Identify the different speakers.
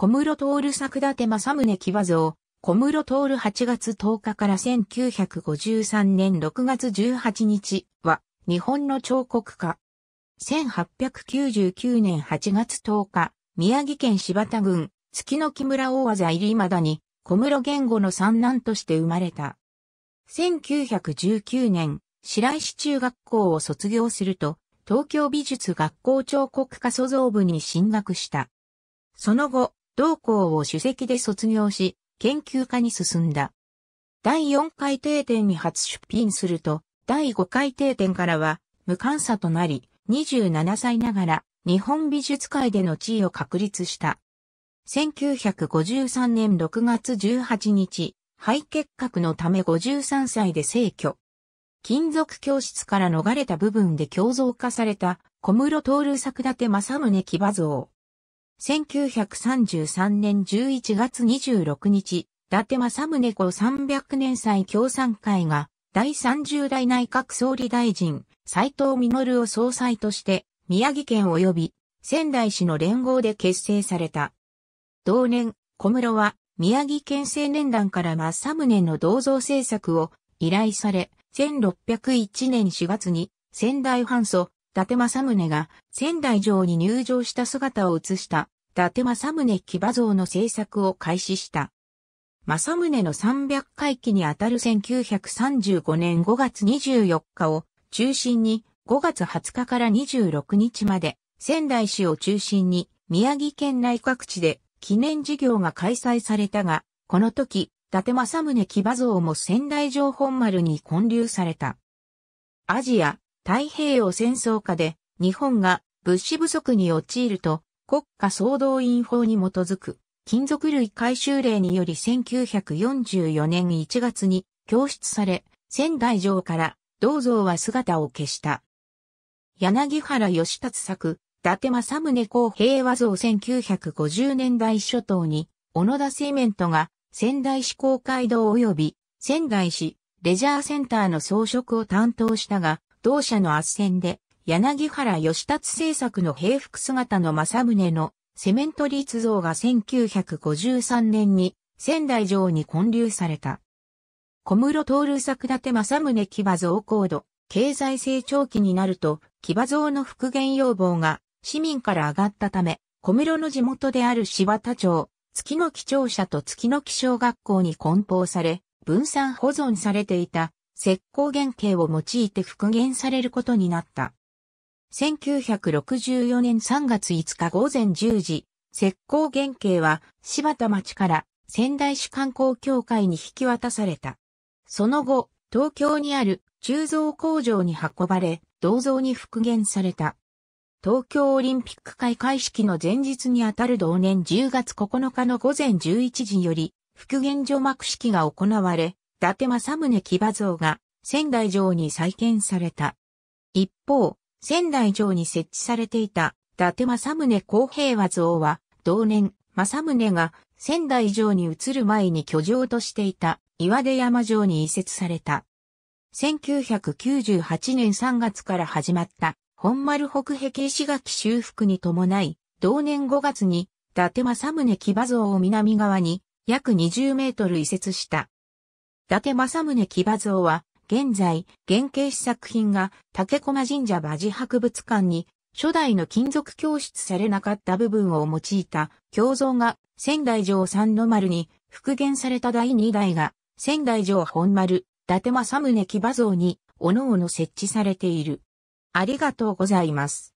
Speaker 1: 小室徹作立正宗騎馬像、小室徹8月10日から1953年6月18日は、日本の彫刻家。1899年8月10日、宮城県柴田郡、月の木村大技入りまだに、小室言語の三男として生まれた。1919年、白石中学校を卒業すると、東京美術学校彫刻科創造部に進学した。その後、同校を主席で卒業し、研究家に進んだ。第4回定点に初出品すると、第5回定点からは、無観査となり、27歳ながら、日本美術界での地位を確立した。1953年6月18日、肺結核のため53歳で逝去。金属教室から逃れた部分で共造化された小室徹作立正宗騎馬像。1933年11月26日、伊達政宗子300年祭協賛会が、第30代内閣総理大臣、斎藤実を総裁として、宮城県及び仙台市の連合で結成された。同年、小室は、宮城県青年団から政宗の銅像政策を依頼され、1601年4月に仙台藩祖伊達政宗が仙台城に入城した姿を映した伊達政宗騎馬像の制作を開始した。政宗の300回忌にあたる1935年5月24日を中心に5月20日から26日まで仙台市を中心に宮城県内各地で記念事業が開催されたが、この時、伊達政宗騎馬像も仙台城本丸に建立された。アジア、太平洋戦争下で日本が物資不足に陥ると国家総動員法に基づく金属類回収令により1944年1月に供出され仙台城から銅像は姿を消した。柳原義達作、伊達政宗公平和像1950年代初頭に、小野田セメントが仙台市公会堂及び仙台市レジャーセンターの装飾を担当したが、同社の圧戦で、柳原義達製作の平服姿の正宗のセメント立像が1953年に仙台城に建立された。小室徹作立正宗騎馬像高度、経済成長期になると、騎馬像の復元要望が市民から上がったため、小室の地元である柴田町、月の基庁舎と月の基小学校に梱包され、分散保存されていた石膏原型を用いて復元されることになった。1964年3月5日午前10時、石膏原型は柴田町から仙台市観光協会に引き渡された。その後、東京にある鋳造工場に運ばれ、銅像に復元された。東京オリンピック開会式の前日にあたる同年10月9日の午前11時より、復元除幕式が行われ、伊達政宗騎馬像が仙台城に再建された。一方、仙台城に設置されていた伊達政宗公平和像は、同年、政宗が仙台城に移る前に居城としていた岩出山城に移設された。1998年3月から始まった本丸北壁石垣修復に伴い、同年5月に伊達政宗騎馬像を南側に約20メートル移設した。伊達政宗騎馬像は、現在、原型試作品が竹駒神社馬事博物館に、初代の金属供出されなかった部分を用いた胸像が仙台城三の丸に復元された第2代が仙台城本丸、伊達政宗騎馬像に、おのおの設置されている。ありがとうございます。